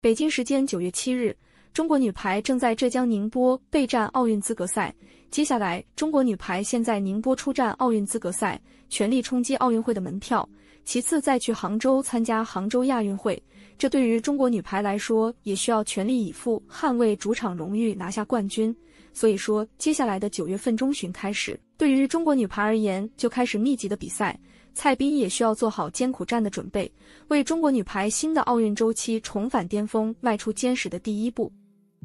北京时间九月七日，中国女排正在浙江宁波备战奥运资格赛。接下来，中国女排现在宁波出战奥运资格赛，全力冲击奥运会的门票。其次，再去杭州参加杭州亚运会，这对于中国女排来说，也需要全力以赴捍卫主场荣誉，拿下冠军。所以说，接下来的九月份中旬开始，对于中国女排而言，就开始密集的比赛。蔡斌也需要做好艰苦战的准备，为中国女排新的奥运周期重返巅峰迈出坚实的第一步。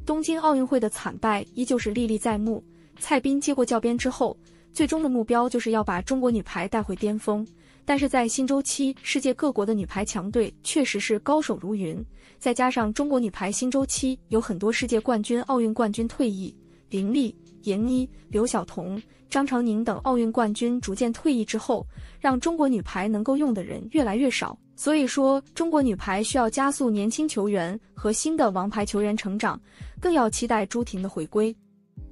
东京奥运会的惨败依旧是历历在目，蔡斌接过教鞭之后，最终的目标就是要把中国女排带回巅峰。但是在新周期，世界各国的女排强队确实是高手如云，再加上中国女排新周期有很多世界冠军、奥运冠军退役。林莉、闫妮、刘晓彤、张常宁等奥运冠军逐渐退役之后，让中国女排能够用的人越来越少。所以说，中国女排需要加速年轻球员和新的王牌球员成长，更要期待朱婷的回归。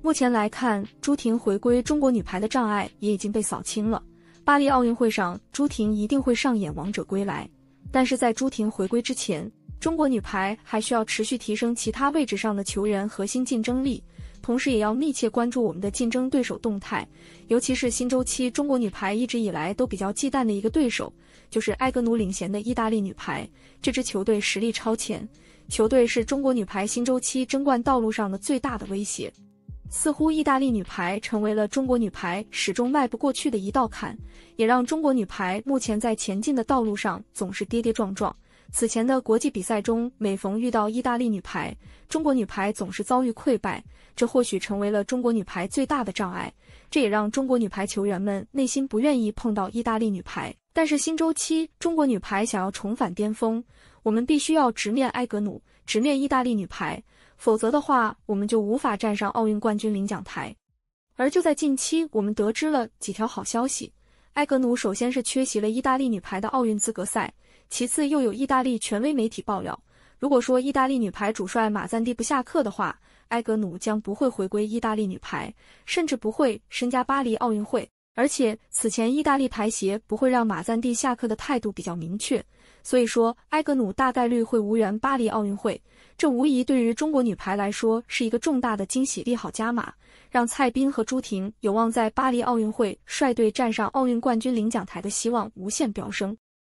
目前来看，朱婷回归中国女排的障碍也已经被扫清了。巴黎奥运会上，朱婷一定会上演王者归来。但是在朱婷回归之前，中国女排还需要持续提升其他位置上的球员核心竞争力。同时也要密切关注我们的竞争对手动态，尤其是新周期中国女排一直以来都比较忌惮的一个对手，就是埃格努领衔的意大利女排。这支球队实力超前，球队是中国女排新周期争冠道路上的最大的威胁。似乎意大利女排成为了中国女排始终迈不过去的一道坎，也让中国女排目前在前进的道路上总是跌跌撞撞。此前的国际比赛中，每逢遇到意大利女排，中国女排总是遭遇溃败，这或许成为了中国女排最大的障碍。这也让中国女排球员们内心不愿意碰到意大利女排。但是新周期，中国女排想要重返巅峰，我们必须要直面埃格努，直面意大利女排，否则的话，我们就无法站上奥运冠军领奖台。而就在近期，我们得知了几条好消息。埃格努首先是缺席了意大利女排的奥运资格赛，其次又有意大利权威媒体爆料，如果说意大利女排主帅马赞蒂不下课的话，埃格努将不会回归意大利女排，甚至不会参加巴黎奥运会。而且此前，意大利排协不会让马赞蒂下课的态度比较明确，所以说埃格努大概率会无缘巴黎奥运会，这无疑对于中国女排来说是一个重大的惊喜利好加码，让蔡斌和朱婷有望在巴黎奥运会率队站上奥运冠军领奖台的希望无限飙升。